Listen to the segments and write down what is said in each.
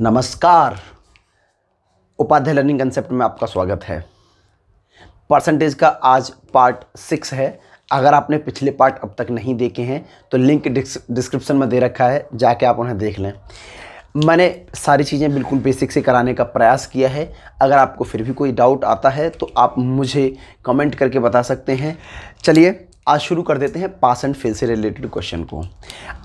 नमस्कार Upadhyay learning concept में आपका स्वागत है परसेंटेज का आज पार्ट सिक्स है अगर आपने पिछले पार्ट अब तक नहीं देखे हैं तो लिंक डिस्क्रिप्शन में दे रखा है जाके आप उन्हें देख लें मैंने सारी चीज़ें बिल्कुल बेसिक से कराने का प्रयास किया है अगर आपको फिर भी कोई डाउट आता है तो आप मुझे कमेंट करके बता सकते हैं चलिए आज शुरू कर देते हैं पास एंड फेल से रिलेटेड क्वेश्चन को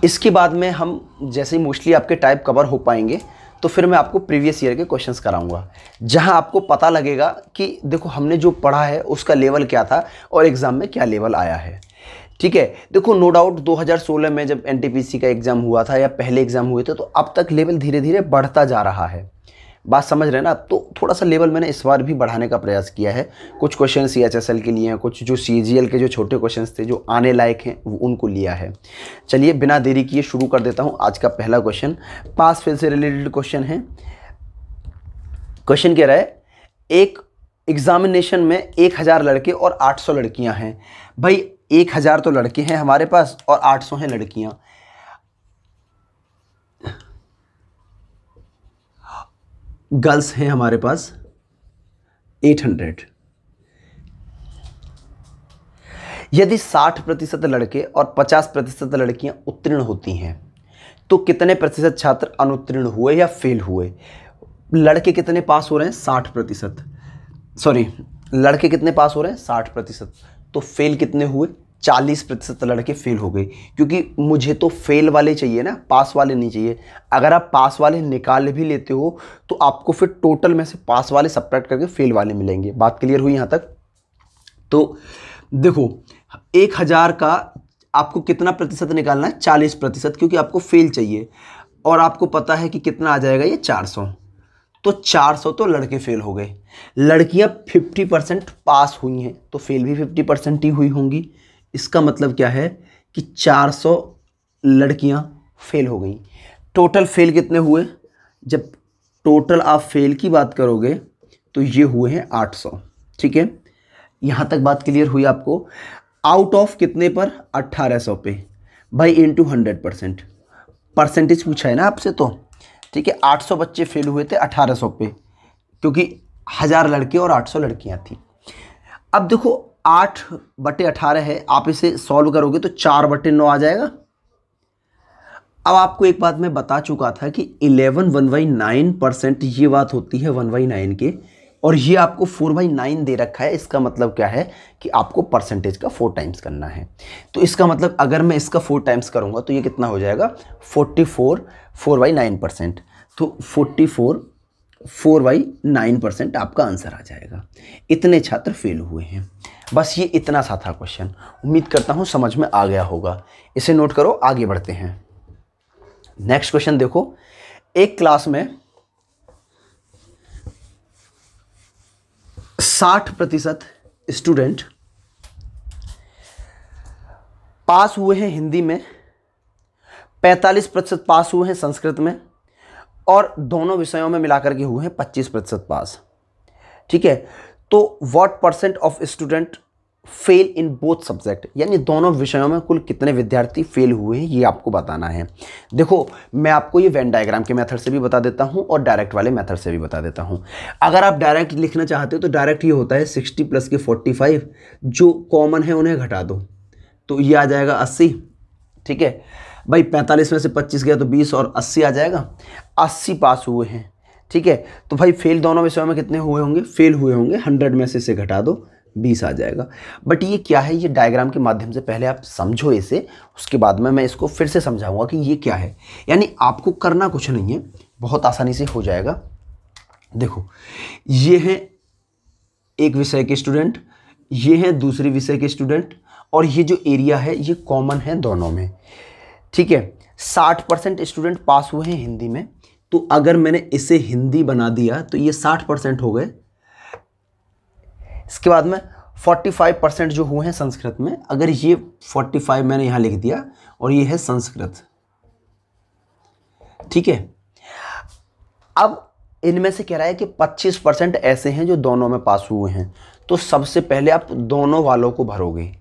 इसके बाद में हम जैसे ही मोस्टली आपके टाइप कवर हो पाएंगे तो फिर मैं आपको प्रीवियस ईयर के क्वेश्चंस कराऊंगा जहां आपको पता लगेगा कि देखो हमने जो पढ़ा है उसका लेवल क्या था और एग्ज़ाम में क्या लेवल आया है ठीक है देखो नो डाउट 2016 में जब एनटीपीसी का एग्ज़ाम हुआ था या पहले एग्ज़ाम हुए थे तो अब तक लेवल धीरे धीरे बढ़ता जा रहा है बात समझ रहे हैं ना तो थोड़ा सा लेवल मैंने इस बार भी बढ़ाने का प्रयास किया है कुछ question C H S L के लिए हैं कुछ जो सी जी एल के जो छोटे क्वेश्चन थे जो आने लायक हैं वो उनको लिया है चलिए बिना देरी किए शुरू कर देता हूँ आज का पहला क्वेश्चन पास फेल से रिलेटेड क्वेश्चन है क्वेश्चन कह रहा है एक एग्ज़ामिनेशन में एक हज़ार लड़के और आठ सौ लड़कियाँ हैं भाई एक हज़ार तो लड़के हैं हमारे पास और आठ सौ हैं लड़कियाँ गर्ल्स हैं हमारे पास 800 यदि 60 प्रतिशत लड़के और 50 प्रतिशत लड़कियां उत्तीर्ण होती हैं तो कितने प्रतिशत छात्र अनुत्तीर्ण हुए या फेल हुए लड़के कितने पास हो रहे हैं 60 प्रतिशत सॉरी लड़के कितने पास हो रहे हैं 60 प्रतिशत तो फेल कितने हुए चालीस प्रतिशत लड़के फेल हो गए क्योंकि मुझे तो फेल वाले चाहिए ना पास वाले नहीं चाहिए अगर आप पास वाले निकाल भी लेते हो तो आपको फिर टोटल में से पास वाले सपरेट करके फेल वाले मिलेंगे बात क्लियर हुई यहाँ तक तो देखो एक हज़ार का आपको कितना प्रतिशत निकालना है चालीस प्रतिशत क्योंकि आपको फेल चाहिए और आपको पता है कि कितना आ जाएगा ये चार सौ तो सौ तो लड़के फेल हो गए लड़कियाँ फिफ्टी परसेंट पास हुई हैं तो फेल भी फिफ्टी परसेंट ही हुई होंगी इसका मतलब क्या है कि 400 लड़कियां फेल हो गई टोटल फेल कितने हुए जब टोटल आप फेल की बात करोगे तो ये हुए हैं 800 ठीक है यहाँ तक बात क्लियर हुई आपको आउट ऑफ कितने पर 1800 पे भाई इंटू हंड्रेड परसेंट परसेंटेज पूछा है ना आपसे तो ठीक है 800 बच्चे फेल हुए थे 1800 पे क्योंकि हज़ार लड़के और 800 लड़कियां थी अब देखो आठ बटे अठारह है आप इसे सॉल्व करोगे तो चार बटे नौ आ जाएगा अब आपको एक बात मैं बता चुका था कि eleven one by nine percent ये बात होती है वन बाई नाइन के और ये आपको फोर बाई नाइन दे रखा है इसका मतलब क्या है कि आपको परसेंटेज का फोर टाइम्स करना है तो इसका मतलब अगर मैं इसका फोर टाइम्स करूँगा तो ये कितना हो जाएगा forty four four by nine percent तो forty four four by nine percent आपका आंसर आ जाएगा इतने छात्र फेल हुए हैं बस ये इतना सा था क्वेश्चन उम्मीद करता हूँ समझ में आ गया होगा इसे नोट करो आगे बढ़ते हैं नेक्स्ट क्वेश्चन देखो एक क्लास में साठ प्रतिशत स्टूडेंट पास हुए हैं हिंदी में पैंतालीस प्रतिशत पास हुए हैं संस्कृत में और दोनों विषयों में मिलाकर के हुए हैं पच्चीस प्रतिशत पास ठीक है तो what percent of student fail in both subject यानी दोनों विषयों में कुल कितने विद्यार्थी फेल हुए हैं ये आपको बताना है देखो मैं आपको ये वेन डायग्राम के मेथड से भी बता देता हूँ और डायरेक्ट वाले मेथड से भी बता देता हूँ अगर आप डायरेक्ट लिखना चाहते हो तो डायरेक्ट ये होता है सिक्सटी प्लस के फोर्टी फाइव जो कॉमन है उन्हें घटा दो तो ये आ जाएगा अस्सी ठीक है भाई पैंतालीस में से पच्चीस गया तो बीस और अस्सी आ जाएगा अस्सी पास हुए हैं ठीक है तो भाई फेल दोनों में में कितने हुए होंगे फेल हुए होंगे हंड्रेड में से इसे घटा दो बीस आ जाएगा बट ये क्या है ये डायग्राम के माध्यम से पहले आप समझो इसे उसके बाद में मैं इसको फिर से समझाऊंगा कि ये क्या है यानी आपको करना कुछ नहीं है बहुत आसानी से हो जाएगा देखो ये हैं एक विषय के स्टूडेंट ये हैं दूसरे विषय के स्टूडेंट और ये जो एरिया है ये कॉमन है दोनों में ठीक है साठ परसेंट स्टूडेंट पास हुए हैं हिंदी में तो अगर मैंने इसे हिंदी बना दिया तो ये साठ परसेंट हो गए इसके बाद में फोर्टी फाइव परसेंट जो हुए हैं संस्कृत में अगर ये फोर्टी फाइव मैंने यहां लिख दिया और ये है संस्कृत ठीक है अब इनमें से कह रहा है कि 25 परसेंट ऐसे हैं जो दोनों में पास हुए हैं तो सबसे पहले आप दोनों वालों को भरोगे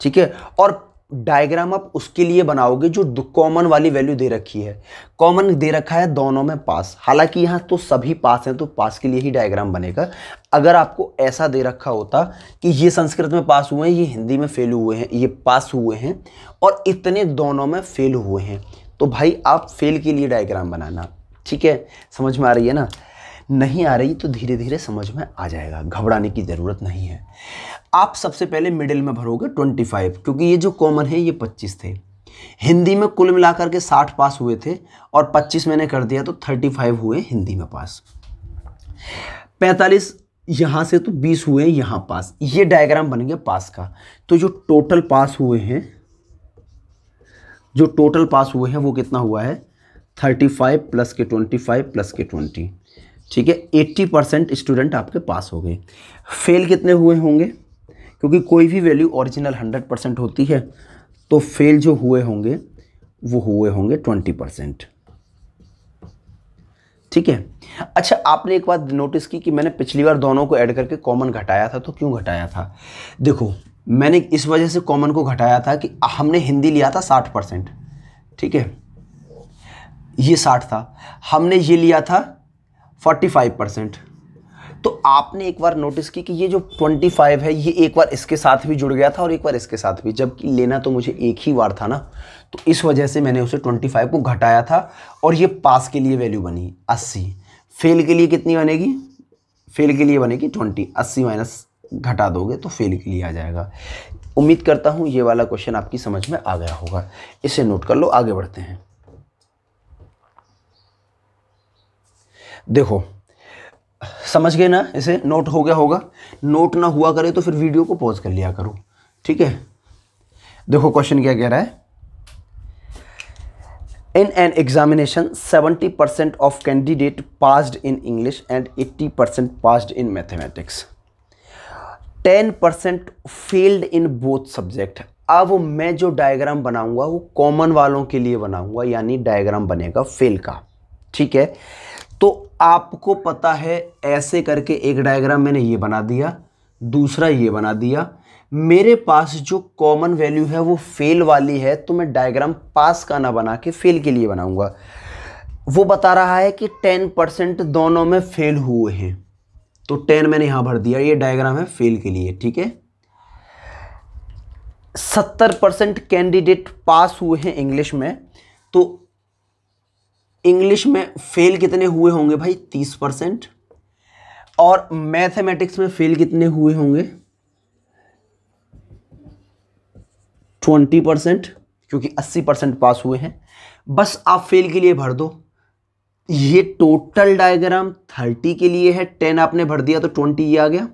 ठीक है और डायग्राम आप उसके लिए बनाओगे जो कॉमन वाली वैल्यू दे रखी है कॉमन दे रखा है दोनों में पास हालांकि यहाँ तो सभी पास हैं तो पास के लिए ही डायग्राम बनेगा अगर आपको ऐसा दे रखा होता कि ये संस्कृत में पास हुए हैं ये हिंदी में फेल हुए हैं ये पास हुए हैं और इतने दोनों में फेल हुए हैं तो भाई आप फेल के लिए डायग्राम बनाना ठीक है समझ में आ रही है ना नहीं आ रही तो धीरे धीरे समझ में आ जाएगा घबराने की ज़रूरत नहीं है आप सबसे पहले मिडिल में भरोगे 25 क्योंकि ये जो कॉमन है ये 25 थे हिंदी में कुल मिलाकर के 60 पास हुए थे और 25 मैंने कर दिया तो 35 हुए हिंदी में पास 45 यहाँ से तो 20 हुए यहाँ पास ये डायग्राम बन गया पास का तो जो टोटल पास हुए हैं जो टोटल पास हुए हैं वो कितना हुआ है थर्टी फाइव प्लस के ट्वेंटी फाइव प्लस के ट्वेंटी ठीक है एट्टी परसेंट स्टूडेंट आपके पास हो गए फेल कितने हुए होंगे क्योंकि कोई भी वैल्यू ओरिजिनल हंड्रेड परसेंट होती है तो फेल जो हुए होंगे वो हुए होंगे ट्वेंटी परसेंट ठीक है अच्छा आपने एक बात नोटिस की कि मैंने पिछली बार दोनों को ऐड करके कॉमन घटाया था तो क्यों घटाया था देखो मैंने इस वजह से कॉमन को घटाया था कि हमने हिंदी लिया था साठ परसेंट ठीक है ये साठ था हमने ये लिया था 45 परसेंट तो आपने एक बार नोटिस की कि ये जो 25 है ये एक बार इसके साथ भी जुड़ गया था और एक बार इसके साथ भी जबकि लेना तो मुझे एक ही बार था ना तो इस वजह से मैंने उसे 25 को घटाया था और ये पास के लिए वैल्यू बनी 80 फेल के लिए कितनी बनेगी फेल के लिए बनेगी 20 80 माइनस घटा दोगे तो फेल के लिए आ जाएगा उम्मीद करता हूँ ये वाला क्वेश्चन आपकी समझ में आ गया होगा इसे नोट कर लो आगे बढ़ते हैं देखो समझ गए ना इसे नोट हो गया होगा नोट ना हुआ करे तो फिर वीडियो को पॉज कर लिया करो ठीक है देखो क्वेश्चन क्या कह रहा है seventy percent of 70% of in English and eighty percent 80% in mathematics ten 10% failed in both subject अब मैं जो डायग्राम बनाऊंगा वो कॉमन वालों के लिए बनाऊंगा यानी डायग्राम बनेगा फेल का ठीक है तो आपको पता है ऐसे करके एक डायग्राम मैंने ये बना दिया दूसरा ये बना दिया मेरे पास जो कॉमन वैल्यू है वो फेल वाली है तो मैं डायग्राम पास का ना बना के फेल के लिए बनाऊंगा वो बता रहा है कि टेन परसेंट दोनों में फेल हुए हैं तो टेन मैंने यहां भर दिया ये डायग्राम है फेल के लिए ठीक है सत्तर परसेंट कैंडिडेट पास हुए हैं इंग्लिश में तो इंग्लिश में फेल कितने हुए होंगे भाई तीस परसेंट और मैथमेटिक्स में फेल कितने हुए होंगे ट्वेंटी परसेंट क्योंकि अस्सी परसेंट पास हुए हैं बस आप फेल के लिए भर दो ये टोटल डायग्राम थर्टी के लिए है टेन आपने भर दिया तो ट्वेंटी ये आ गया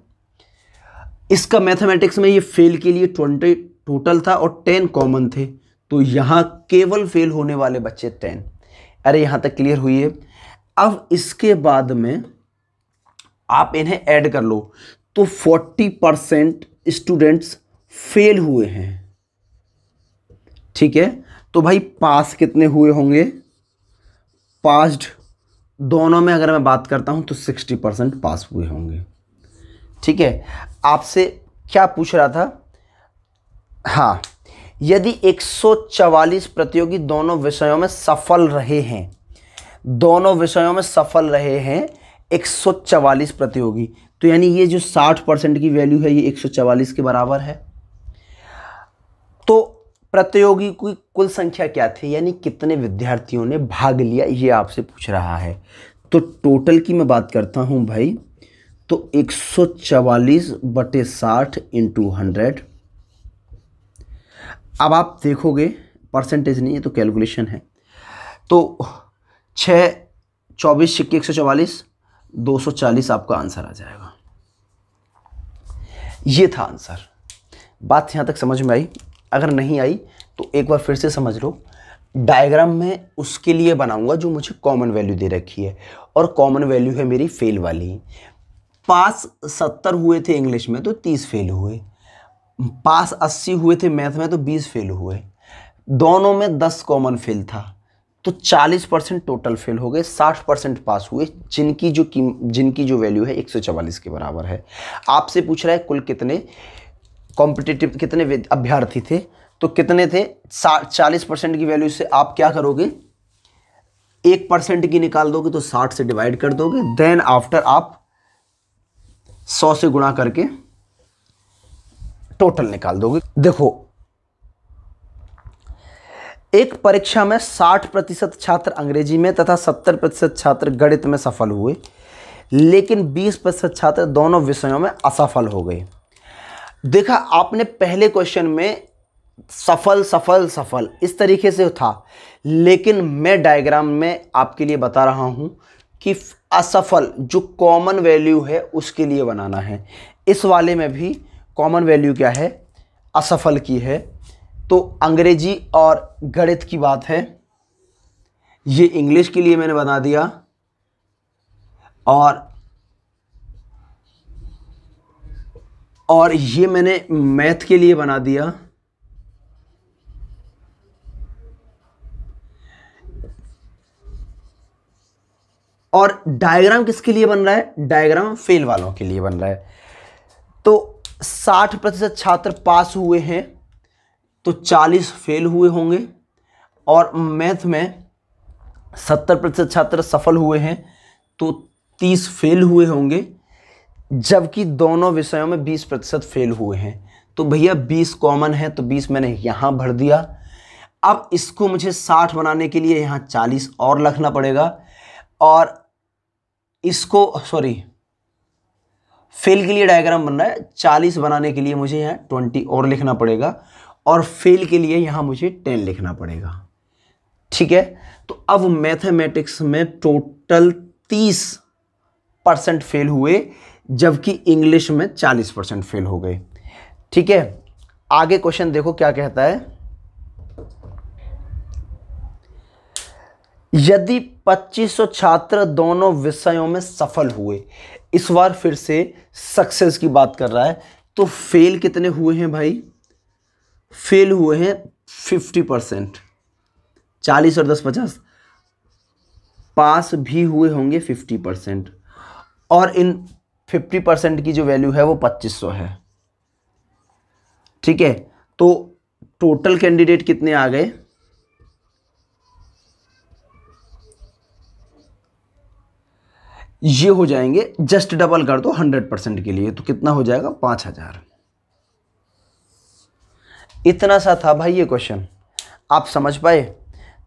इसका मैथमेटिक्स में ये फेल के लिए ट्वेंटी टोटल था और टेन कॉमन थे तो यहाँ केवल फेल होने वाले बच्चे टेन अरे यहाँ तक क्लियर हुई है अब इसके बाद में आप इन्हें ऐड कर लो तो 40 परसेंट स्टूडेंट्स फेल हुए हैं ठीक है तो भाई पास कितने हुए होंगे पास्ड दोनों में अगर मैं बात करता हूं तो 60 परसेंट पास हुए होंगे ठीक है आपसे क्या पूछ रहा था हाँ यदि 144 प्रतियोगी दोनों विषयों में सफल रहे हैं दोनों विषयों में सफल रहे हैं 144 प्रतियोगी तो यानी ये जो 60 परसेंट की वैल्यू है ये 144 के बराबर है तो प्रतियोगी की कुल संख्या क्या थी यानी कितने विद्यार्थियों ने भाग लिया ये आपसे पूछ रहा है तो टोटल की मैं बात करता हूँ भाई तो 144 बटे साठ इंटू हंड्रेड अब आप देखोगे परसेंटेज नहीं तो है तो कैलकुलेशन है तो छः चौबीस सिक्के एक सौ चवालीस दो सौ चालीस आपका आंसर आ जाएगा ये था आंसर बात यहाँ तक समझ में आई अगर नहीं आई तो एक बार फिर से समझ लो डायग्राम में उसके लिए बनाऊंगा जो मुझे कॉमन वैल्यू दे रखी है और कॉमन वैल्यू है मेरी फेल वाली पास सत्तर हुए थे इंग्लिश में तो तीस फेल हुए पास अस्सी हुए थे मैथ में तो बीस फेल हुए दोनों में दस कॉमन फेल था तो चालीस परसेंट टोटल फेल हो गए साठ परसेंट पास हुए जिनकी जो की जिनकी जो वैल्यू है एक सौ चवालीस के बराबर है आपसे पूछ रहा है कुल कितने कॉम्पिटिटिव कितने अभ्यर्थी थे तो कितने थे चालीस परसेंट की वैल्यू से आप क्या करोगे एक परसेंट की निकाल दोगे तो साठ से डिवाइड कर दोगे देन आफ्टर आप सौ से गुणा करके टोटल निकाल दोगे देखो एक परीक्षा में 60 प्रतिशत छात्र अंग्रेजी में तथा 70 प्रतिशत छात्र गणित में सफल हुए लेकिन 20 प्रतिशत छात्र दोनों विषयों में असफल हो गए देखा आपने पहले क्वेश्चन में सफल सफल सफल इस तरीके से था लेकिन मैं डायग्राम में आपके लिए बता रहा हूं कि असफल जो कॉमन वैल्यू है उसके लिए बनाना है इस वाले में भी कॉमन वैल्यू क्या है असफल की है तो अंग्रेजी और गणित की बात है ये इंग्लिश के लिए मैंने बना दिया और और ये मैंने मैथ के लिए बना दिया और डायग्राम किसके लिए बन रहा है डायग्राम फेल वालों के लिए बन रहा है तो साठ प्रतिशत छात्र पास हुए हैं तो चालीस फेल हुए होंगे और मैथ में सत्तर प्रतिशत छात्र सफल हुए हैं तो तीस फेल हुए होंगे जबकि दोनों विषयों में बीस प्रतिशत फेल हुए हैं तो भैया बीस कॉमन है तो बीस मैंने यहाँ भर दिया अब इसको मुझे साठ बनाने के लिए यहाँ चालीस और लिखना पड़ेगा और इसको सॉरी फेल के लिए डायग्राम बन रहा है चालीस बनाने के लिए मुझे यहाँ ट्वेंटी और लिखना पड़ेगा और फेल के लिए यहाँ मुझे टेन लिखना पड़ेगा ठीक है तो अब मैथमेटिक्स में टोटल तीस परसेंट फेल हुए जबकि इंग्लिश में चालीस परसेंट फेल हो गए ठीक है आगे क्वेश्चन देखो क्या कहता है यदि 2500 छात्र दोनों विषयों में सफल हुए इस बार फिर से सक्सेस की बात कर रहा है तो फेल कितने हुए हैं भाई फेल हुए हैं फिफ्टी परसेंट चालीस और दस पचास पास भी हुए होंगे फिफ्टी परसेंट और इन फिफ्टी परसेंट की जो वैल्यू है वो पच्चीस सौ है ठीक है तो टोटल कैंडिडेट कितने आ गए ये हो जाएंगे जस्ट डबल कर दो हंड्रेड परसेंट के लिए तो कितना हो जाएगा पांच हज़ार इतना सा था भाई ये क्वेश्चन आप समझ पाए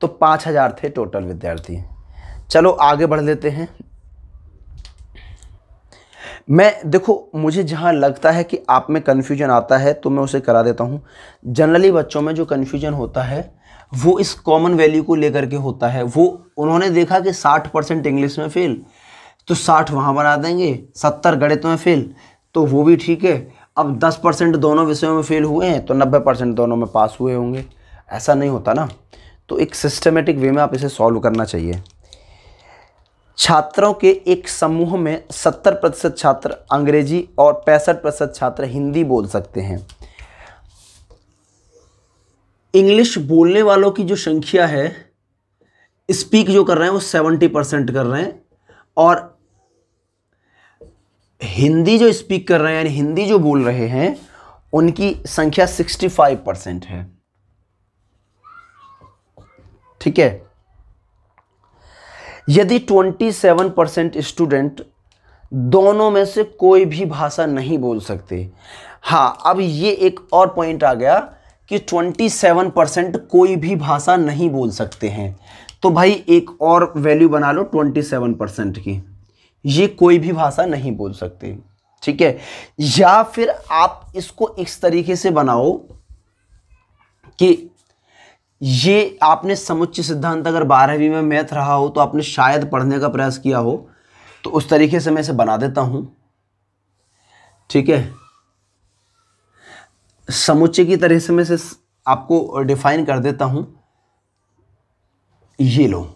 तो पांच हज़ार थे टोटल विद्यार्थी चलो आगे बढ़ लेते हैं मैं देखो मुझे जहाँ लगता है कि आप में कन्फ्यूजन आता है तो मैं उसे करा देता हूँ जनरली बच्चों में जो कन्फ्यूजन होता है वो इस कॉमन वैल्यू को लेकर के होता है वो उन्होंने देखा कि 60 परसेंट इंग्लिश में फेल तो साठ वहाँ बना देंगे सत्तर गणित में फेल तो वो भी ठीक है अब दस परसेंट दोनों विषयों में फेल हुए हैं तो नब्बे परसेंट दोनों में पास हुए होंगे ऐसा नहीं होता ना तो एक सिस्टमेटिक वे में आप इसे सॉल्व करना चाहिए छात्रों के एक समूह में सत्तर प्रतिशत छात्र अंग्रेजी और पैंसठ प्रतिशत छात्र हिंदी बोल सकते हैं इंग्लिश बोलने वालों की जो संख्या है स्पीक जो कर रहे हैं वो सेवेंटी परसेंट कर रहे हैं और हिंदी जो स्पीक कर रहे हैं यानी हिंदी जो बोल रहे हैं उनकी संख्या 65 परसेंट है ठीक है यदि 27 परसेंट स्टूडेंट दोनों में से कोई भी भाषा नहीं बोल सकते हाँ अब ये एक और पॉइंट आ गया कि 27 परसेंट कोई भी भाषा नहीं बोल सकते हैं तो भाई एक और वैल्यू बना लो 27 परसेंट की ये कोई भी भाषा नहीं बोल सकते ठीक है या फिर आप इसको इस तरीके से बनाओ कि ये आपने समुच्च सिद्धांत अगर बारहवीं में मैथ रहा हो तो आपने शायद पढ़ने का प्रयास किया हो तो उस तरीके से मैं इसे बना देता हूं ठीक है समुच्चय की तरह से मैं इसे आपको डिफाइन कर देता हूं ये लो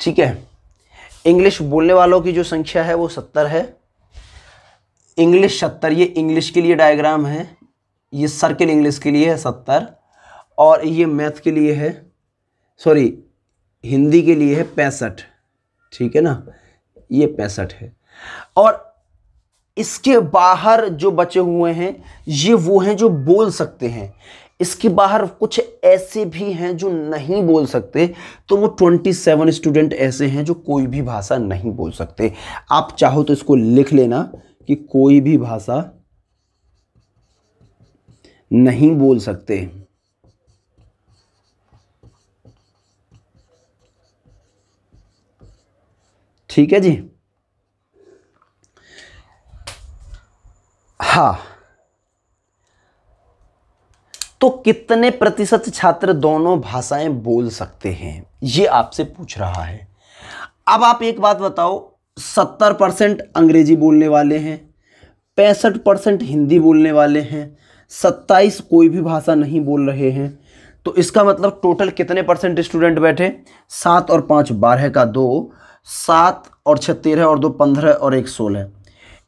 ठीक है इंग्लिश बोलने वालों की जो संख्या है वो सत्तर है इंग्लिश सत्तर ये इंग्लिश के लिए डायग्राम है ये सर्किल इंग्लिश के लिए है सत्तर और ये मैथ के लिए है सॉरी हिंदी के लिए है पैंसठ ठीक है ना ये पैंसठ है और इसके बाहर जो बचे हुए हैं ये वो हैं जो बोल सकते हैं इसके बाहर कुछ ऐसे भी हैं जो नहीं बोल सकते तो वो 27 स्टूडेंट ऐसे हैं जो कोई भी भाषा नहीं बोल सकते आप चाहो तो इसको लिख लेना कि कोई भी भाषा नहीं बोल सकते ठीक है जी हाँ तो कितने प्रतिशत छात्र दोनों भाषाएं बोल सकते हैं ये आपसे पूछ रहा है अब आप एक बात बताओ सत्तर परसेंट अंग्रेजी बोलने वाले हैं पैंसठ परसेंट हिंदी बोलने वाले हैं सत्ताईस कोई भी भाषा नहीं बोल रहे हैं तो इसका मतलब टोटल कितने परसेंट स्टूडेंट बैठे सात और पाँच बारह का दो सात और छः तेरह और दो पंद्रह और एक सोलह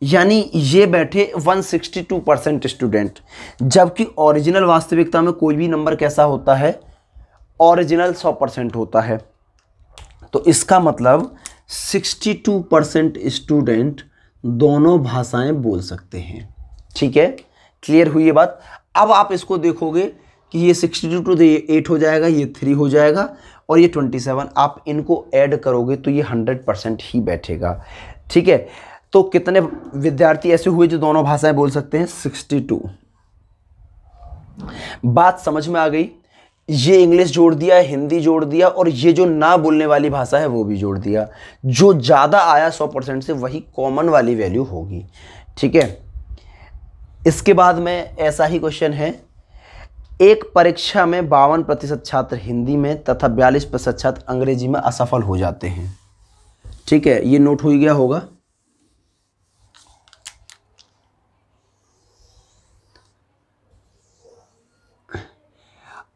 यानी ये बैठे 162 परसेंट स्टूडेंट जबकि ओरिजिनल वास्तविकता में कोई भी नंबर कैसा होता है ओरिजिनल 100 परसेंट होता है तो इसका मतलब 62 परसेंट स्टूडेंट दोनों भाषाएं बोल सकते हैं ठीक है क्लियर हुई ये बात अब आप इसको देखोगे कि ये सिक्सटी टू टू एट हो जाएगा ये थ्री हो जाएगा और ये ट्वेंटी सेवन आप इनको ऐड करोगे तो ये हंड्रेड परसेंट ही बैठेगा ठीक है तो कितने विद्यार्थी ऐसे हुए जो दोनों भाषाएं बोल सकते हैं 62 बात समझ में आ गई ये इंग्लिश जोड़ दिया हिंदी जोड़ दिया और ये जो ना बोलने वाली भाषा है वो भी जोड़ दिया जो ज़्यादा आया 100 परसेंट से वही कॉमन वाली वैल्यू होगी ठीक है इसके बाद में ऐसा ही क्वेश्चन है एक परीक्षा में बावन प्रतिशत छात्र हिंदी में तथा बयालीस प्रतिशत छात्र अंग्रेजी में असफल हो जाते हैं ठीक है ये नोट हो गया होगा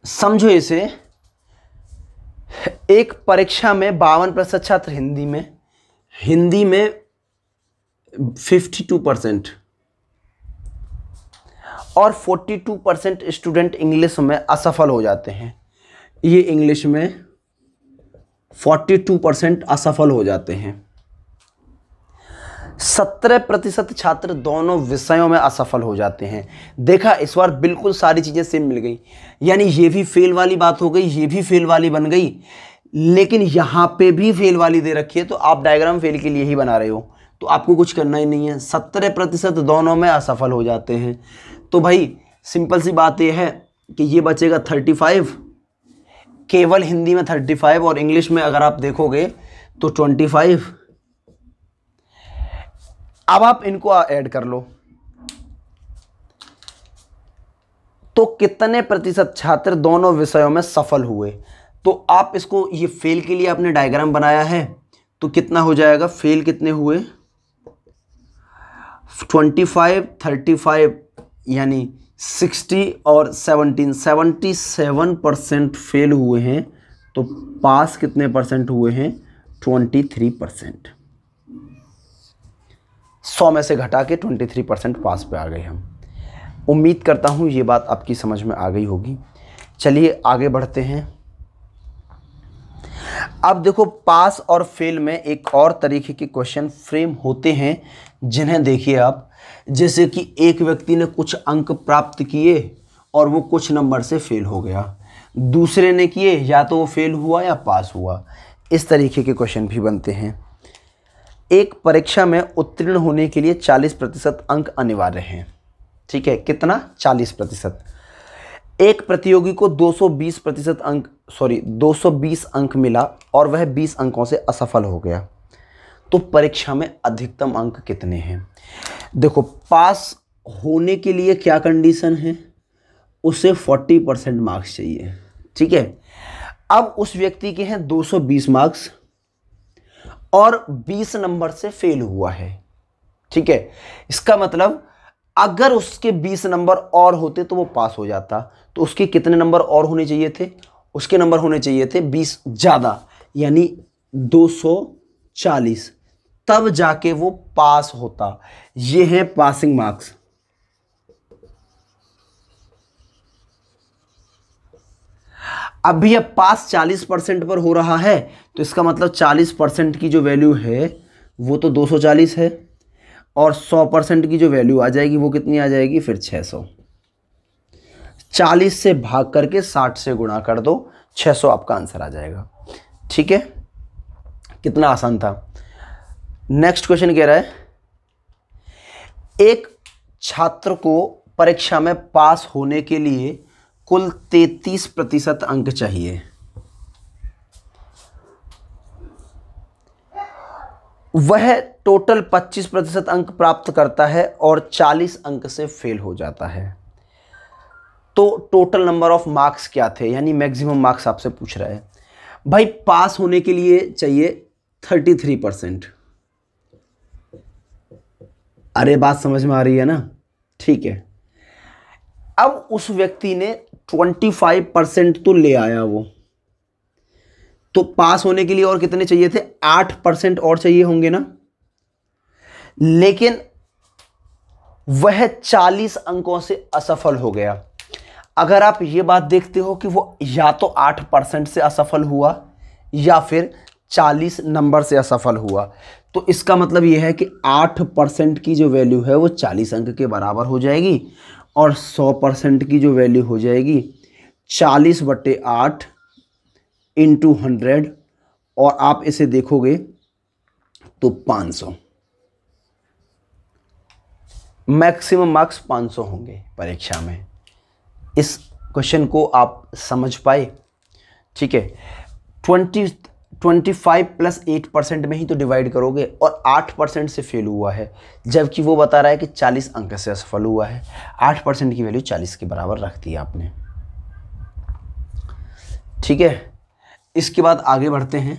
समझो इसे एक परीक्षा में बावन प्रतिशत छात्र हिंदी में हिंदी में फिफ्टी टू परसेंट और forty two percent student English में असफल हो जाते हैं ये इंग्लिश में फोर्टी टू परसेंट असफल हो जाते हैं सत्रह प्रतिशत छात्र दोनों विषयों में असफल हो जाते हैं देखा इस बार बिल्कुल सारी चीज़ें सेम मिल गई यानी ये भी फेल वाली बात हो गई ये भी फेल वाली बन गई लेकिन यहाँ पे भी फेल वाली दे रखी है तो आप डायग्राम फेल के लिए ही बना रहे हो तो आपको कुछ करना ही नहीं है सत्रह प्रतिशत दोनों में असफल हो जाते हैं तो भाई सिंपल सी बात यह है कि ये बचेगा थर्टी फाइव केवल हिंदी में थर्टी फाइव और इंग्लिश में अगर आप देखोगे तो ट्वेंटी फाइव अब आप इनको ऐड कर लो तो कितने प्रतिशत छात्र दोनों विषयों में सफल हुए तो आप इसको ये फेल के लिए आपने डायग्राम बनाया है तो कितना हो जाएगा फेल कितने हुए ट्वेंटी फाइव थर्टी फाइव यानी सिक्सटी और seventeen seventy seven percent fail हुए हैं तो पास कितने परसेंट हुए हैं ट्वेंटी थ्री परसेंट सौ में से घटा के ट्वेंटी थ्री परसेंट पास पर आ गए हम उम्मीद करता हूँ ये बात आपकी समझ में आ गई होगी चलिए आगे बढ़ते हैं अब देखो पास और फेल में एक और तरीके के क्वेश्चन फ्रेम होते हैं जिन्हें देखिए आप जैसे कि एक व्यक्ति ने कुछ अंक प्राप्त किए और वो कुछ नंबर से फेल हो गया दूसरे ने किए या तो वो फेल हुआ या पास हुआ इस तरीके के क्वेश्चन भी बनते हैं एक परीक्षा में उत्तीर्ण होने के लिए 40 प्रतिशत अंक अनिवार्य हैं ठीक है कितना 40 प्रतिशत एक प्रतियोगी को 220 प्रतिशत अंक सॉरी 220 अंक मिला और वह 20 अंकों से असफल हो गया तो परीक्षा में अधिकतम अंक कितने हैं देखो पास होने के लिए क्या कंडीशन है उसे 40 परसेंट मार्क्स चाहिए ठीक है अब उस व्यक्ति के हैं 220 मार्क्स और 20 नंबर से फेल हुआ है ठीक है इसका मतलब अगर उसके 20 नंबर और होते तो वो पास हो जाता तो उसके कितने नंबर और होने चाहिए थे उसके नंबर होने चाहिए थे 20 ज़्यादा यानी 240 तब जाके वो पास होता ये है पासिंग मार्क्स अभी अब पास चालीस परसेंट पर हो रहा है तो इसका मतलब चालीस परसेंट की जो वैल्यू है वो तो दो सौ चालीस है और सौ परसेंट की जो वैल्यू आ जाएगी वो कितनी आ जाएगी फिर छः सौ चालीस से भाग करके साठ से गुणा कर दो छः सौ आपका आंसर आ जाएगा ठीक है कितना आसान था नेक्स्ट क्वेश्चन कह रहा है एक छात्र को परीक्षा में पास होने के लिए कुल तैतीस प्रतिशत अंक चाहिए वह टोटल 25 प्रतिशत अंक प्राप्त करता है और 40 अंक से फेल हो जाता है तो टोटल नंबर ऑफ मार्क्स क्या थे यानी मैक्सिमम मार्क्स आपसे पूछ रहा है भाई पास होने के लिए चाहिए 33 परसेंट अरे बात समझ में आ रही है ना ठीक है अब उस व्यक्ति ने ट्वेंटी फाइव परसेंट तो ले आया वो तो पास होने के लिए और कितने चाहिए थे आठ परसेंट और चाहिए होंगे ना लेकिन वह चालीस अंकों से असफल हो गया अगर आप ये बात देखते हो कि वो या तो आठ परसेंट से असफल हुआ या फिर चालीस नंबर से असफल हुआ तो इसका मतलब यह है कि आठ परसेंट की जो वैल्यू है वो चालीस अंक के बराबर हो जाएगी और सौ परसेंट की जो वैल्यू हो जाएगी चालीस बटे आठ इंटू हंड्रेड और आप इसे देखोगे तो 500 सौ मैक्सिमम मार्क्स 500 होंगे परीक्षा में इस क्वेश्चन को आप समझ पाए ठीक है ट्वेंटी 25 प्लस एट परसेंट में ही तो डिवाइड करोगे और 8 परसेंट से फेल हुआ है जबकि वो बता रहा है कि 40 अंक से असफल हुआ है 8 परसेंट की वैल्यू 40 के बराबर रख दी आपने ठीक है इसके बाद आगे बढ़ते हैं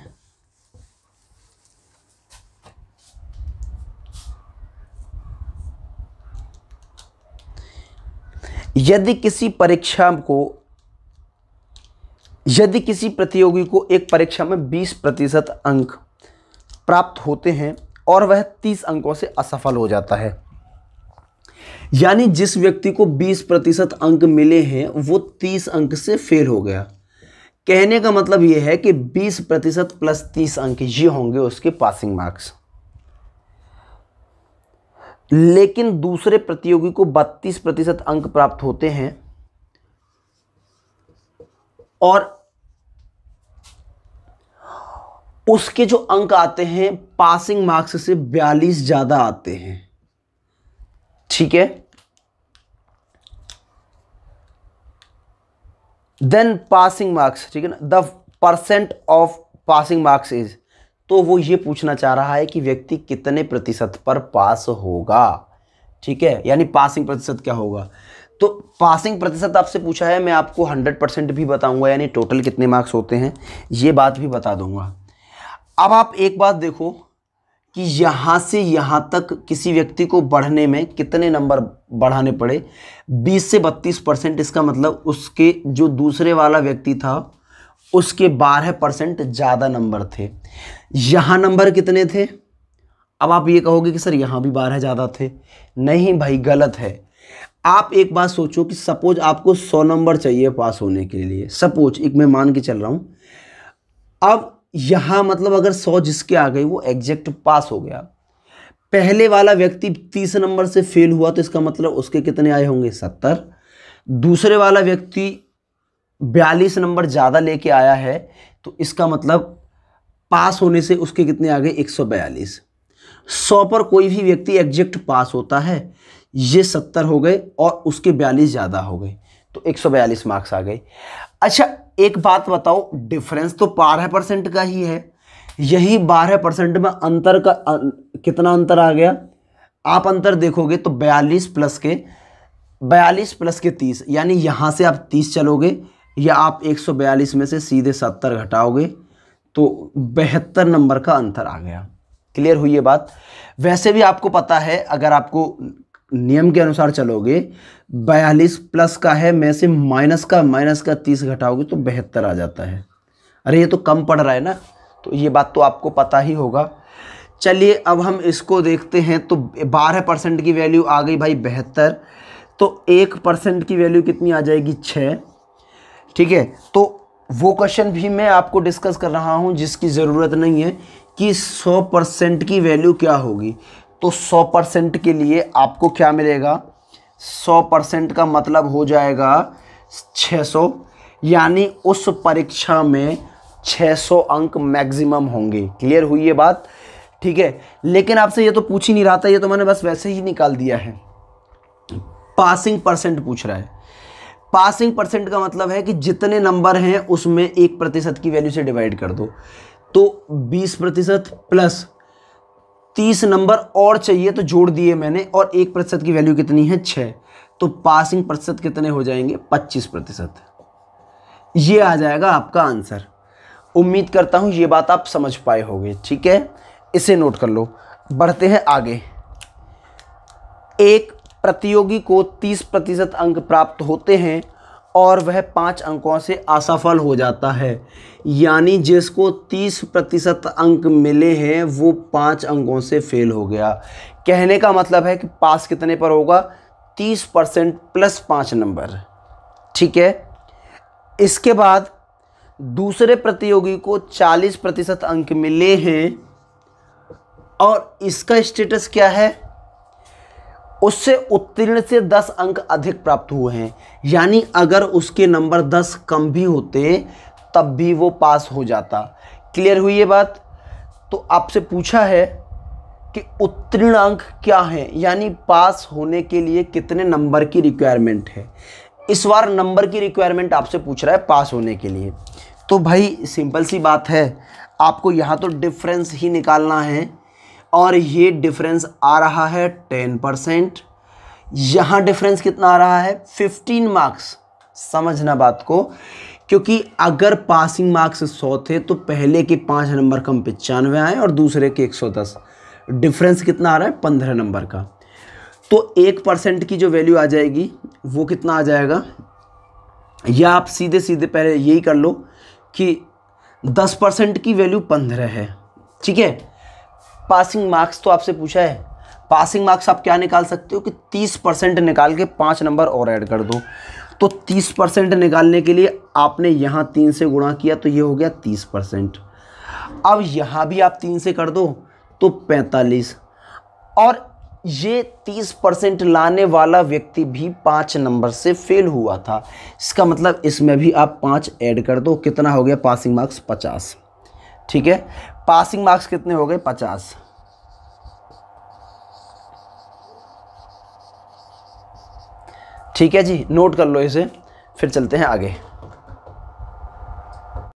यदि किसी परीक्षा को यदि किसी प्रतियोगी को एक परीक्षा में 20 प्रतिशत अंक प्राप्त होते हैं और वह 30 अंकों से असफल हो जाता है यानी जिस व्यक्ति को 20 प्रतिशत अंक मिले हैं वो 30 अंक से फेल हो गया कहने का मतलब यह है कि 20 प्रतिशत प्लस तीस अंक ये होंगे उसके पासिंग मार्क्स लेकिन दूसरे प्रतियोगी को 32 प्रतिशत अंक प्राप्त होते हैं और उसके जो अंक आते हैं पासिंग मार्क्स से 42 ज़्यादा आते हैं ठीक है देन पासिंग मार्क्स ठीक है ना the percent of passing marks is तो वो ये पूछना चाह रहा है कि व्यक्ति कितने प्रतिशत पर पास होगा ठीक है यानी पासिंग प्रतिशत क्या होगा तो पासिंग प्रतिशत आपसे पूछा है मैं आपको 100 परसेंट भी बताऊंगा यानी टोटल कितने मार्क्स होते हैं ये बात भी बता दूंगा अब आप एक बात देखो कि यहाँ से यहाँ तक किसी व्यक्ति को बढ़ने में कितने नंबर बढ़ाने पड़े 20 से 32 परसेंट इसका मतलब उसके जो दूसरे वाला व्यक्ति था उसके 12 परसेंट ज़्यादा नंबर थे यहाँ नंबर कितने थे अब आप ये कहोगे कि सर यहाँ भी 12 ज़्यादा थे नहीं भाई गलत है आप एक बात सोचो कि सपोज आपको सौ नंबर चाहिए पास होने के लिए सपोज एक मैं मान के चल रहा हूँ अब यहाँ मतलब अगर सौ जिसके आ गए वो एग्जैक्ट पास हो गया पहले वाला व्यक्ति तीस नंबर से फेल हुआ तो इसका मतलब उसके कितने आए होंगे सत्तर दूसरे वाला व्यक्ति बयालीस नंबर ज़्यादा लेके आया है तो इसका मतलब पास होने से उसके कितने आ गए एक सौ बयालीस सौ पर कोई भी व्यक्ति एग्जैक्ट पास होता है ये सत्तर हो गए और उसके बयालीस ज़्यादा हो गए तो एक सौ बयालीस मार्क्स आ गए अच्छा एक बात बताओ डिफरेंस तो बारह परसेंट का ही है यही बारह परसेंट में अंतर का कितना अंतर आ गया आप अंतर देखोगे तो बयालीस प्लस के बयालीस प्लस के तीस यानी यहाँ से आप तीस चलोगे या आप एक सौ बयालीस में से सीधे सत्तर घटाओगे तो बेहतर नंबर का अंतर आ गया क्लियर हुई ये बात वैसे भी आपको पता है अगर आपको नियम के अनुसार चलोगे बयालीस प्लस का है मैं से माइनस का माइनस का तीस घटाओगे तो बेहतर आ जाता है अरे ये तो कम पड़ रहा है ना तो ये बात तो आपको पता ही होगा चलिए अब हम इसको देखते हैं तो बारह परसेंट की वैल्यू आ गई भाई बेहतर तो एक परसेंट की वैल्यू कितनी आ जाएगी छः ठीक है तो वो क्वेश्चन भी मैं आपको डिस्कस कर रहा हूँ जिसकी ज़रूरत नहीं है कि 100 परसेंट की वैल्यू क्या होगी तो सौ परसेंट के लिए आपको क्या मिलेगा सौ परसेंट का मतलब हो जाएगा 600 सौ यानी उस परीक्षा में 600 अंक मैक्सिमम होंगे क्लियर हुई ये बात ठीक है लेकिन आपसे ये तो पूछ ही नहीं रहा था ये तो मैंने बस वैसे ही निकाल दिया है पासिंग परसेंट पूछ रहा है पासिंग परसेंट का मतलब है कि जितने नंबर हैं उसमें एक प्रतिशत की वैल्यू से डिवाइड कर दो तो 20 प्रतिशत प्लस तीस नंबर और चाहिए तो जोड़ दिए मैंने और एक प्रतिशत की वैल्यू कितनी है छः तो पासिंग प्रतिशत कितने हो जाएंगे पच्चीस प्रतिशत ये आ जाएगा आपका आंसर उम्मीद करता हूँ ये बात आप समझ पाए होगे ठीक है इसे नोट कर लो बढ़ते हैं आगे एक प्रतियोगी को 30 प्रतिशत अंक प्राप्त होते हैं और वह पाँच अंकों से असफल हो जाता है यानी जिसको तीस प्रतिशत अंक मिले हैं वो पाँच अंकों से फेल हो गया कहने का मतलब है कि पास कितने पर होगा तीस परसेंट प्लस पाँच नंबर ठीक है इसके बाद दूसरे प्रतियोगी को चालीस प्रतिशत अंक मिले हैं और इसका स्टेटस क्या है उससे उत्तीर्ण से दस अंक अधिक प्राप्त हुए हैं यानी अगर उसके नंबर दस कम भी होते तब भी वो पास हो जाता क्लियर हुई ये बात तो आपसे पूछा है कि उत्तीर्ण अंक क्या है यानी पास होने के लिए कितने नंबर की रिक्वायरमेंट है इस बार नंबर की रिक्वायरमेंट आपसे पूछ रहा है पास होने के लिए तो भाई सिंपल सी बात है आपको यहाँ तो डिफरेंस ही निकालना है और ये डिफरेंस आ रहा है टेन परसेंट यहाँ डिफरेंस कितना आ रहा है फिफ्टीन मार्क्स समझना बात को क्योंकि अगर पासिंग मार्क्स सौ थे तो पहले के पाँच नंबर कम पचानवे आए और दूसरे के एक सौ दस डिफरेंस कितना आ रहा है पंद्रह नंबर का तो एक परसेंट की जो वैल्यू आ जाएगी वो कितना आ जाएगा या आप सीधे सीधे पहले यही कर लो कि दस परसेंट की वैल्यू पंद्रह है ठीक है पासिंग मार्क्स तो आपसे पूछा है पासिंग मार्क्स आप क्या निकाल सकते हो कि तीस परसेंट निकाल के पाँच नंबर और ऐड कर दो तो तीस परसेंट निकालने के लिए आपने यहाँ तीन से गुणा किया तो ये हो गया तीस परसेंट अब यहाँ भी आप तीन से कर दो तो पैंतालीस और ये तीस परसेंट लाने वाला व्यक्ति भी पाँच नंबर से फेल हुआ था इसका मतलब इसमें भी आप पाँच ऐड कर दो कितना हो गया पासिंग मार्क्स पचास ठीक है पासिंग मार्क्स कितने हो गए पचास ठीक है जी नोट कर लो इसे फिर चलते हैं आगे